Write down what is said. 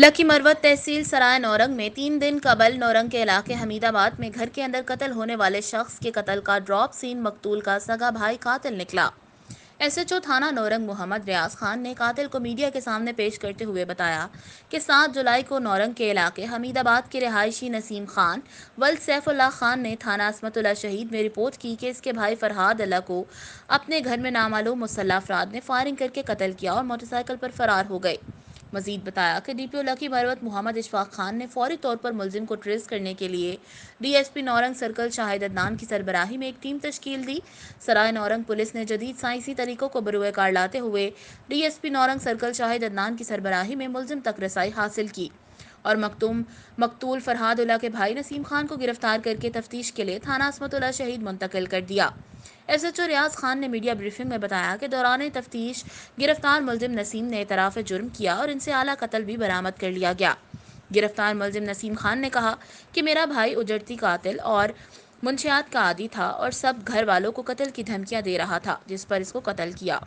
lucky मरवत तहसील सराय नौरंग में तीन दिन कबल नौरंग के इलाके हमीदाबाद में घर के अंदर कत्ल होने वाले शख्स के कत्ल का ड्रॉप सीन मकतूल का सगा भाई कातिल निकला एसएचओ थाना नौरंग मोहम्मद रियाज खान ने कातिल को मीडिया के सामने पेश करते हुए बताया कि 7 जुलाई को नौरंग के इलाके हमीदाबाद के रिहायशी नसीम खान वल सैफुल्ला खान ने थाना असमतुल्ला शहीद में रिपोर्ट की कि इसके भाई फरहाद अल्लाह को अपने घर में नामालूम मुसल्ला अफराद ने फायरिंग करके कत्ल किया और मोटरसाइकिल पर फरार हो गए मजीद बताया कि D P O Lakki Marwat Mohammad Ishfaq Khan ने फौरी तौर पर मुलिम को ट्रेस करने के लिए D S P Naurang circle Shahid Adnan की सरबराही में एक टीम तश्कील दी सराय नौरंग पुलिस ने जदीद साइंसी तरीकों को बरुए कार लाते हुए D S P Naurang circle Shahid Adnan की सरबराही में मुलिम तक रसाई हासिल की और मकतूम मकतूल फरहादुल्ला के भाई नसीम खान को गिरफ्तार करके तफ्तीश के लिए थाना असमतुल्ला शहीद मुंतकिल कर दिया S H O Riyaz Khan ने मीडिया ब्रीफिंग में बताया कि दौरान तफ्तीश गिरफ्तार मुलजिम नसीम ने इतराफ़ जुर्म किया और इनसे आला कतल भी बरामद कर लिया गया गिरफ्तार मुलजिम नसीम खान ने कहा कि मेरा भाई उजड़ती कातिल और मुंशियात का आदि था और सब घर वालों को कत्ल की धमकियाँ दे रहा था जिस पर इसको कत्ल किया